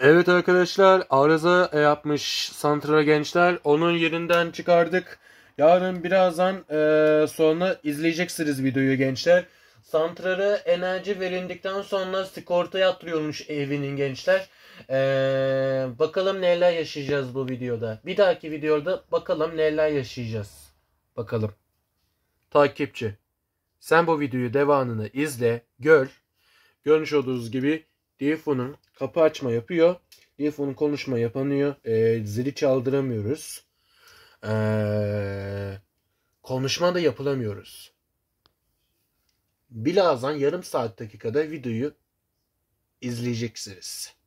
Evet arkadaşlar arıza e, yapmış santrala gençler. Onun yerinden çıkardık. Yarın birazdan e, sonra izleyeceksiniz videoyu gençler. Santrara enerji verildikten sonra sigorta yatırıyormuş evinin gençler. Ee, bakalım neler yaşayacağız bu videoda. Bir dahaki videoda bakalım neler yaşayacağız. Bakalım. Takipçi. Sen bu videoyu devamını izle, gör. Görmüş olduğunuz gibi Diyefon'un kapı açma yapıyor. Diyefon'un konuşma yapanıyor. E, zili çaldıramıyoruz. E, konuşma da yapılamıyoruz. Birazdan yarım saat dakikada videoyu izleyeceksiniz.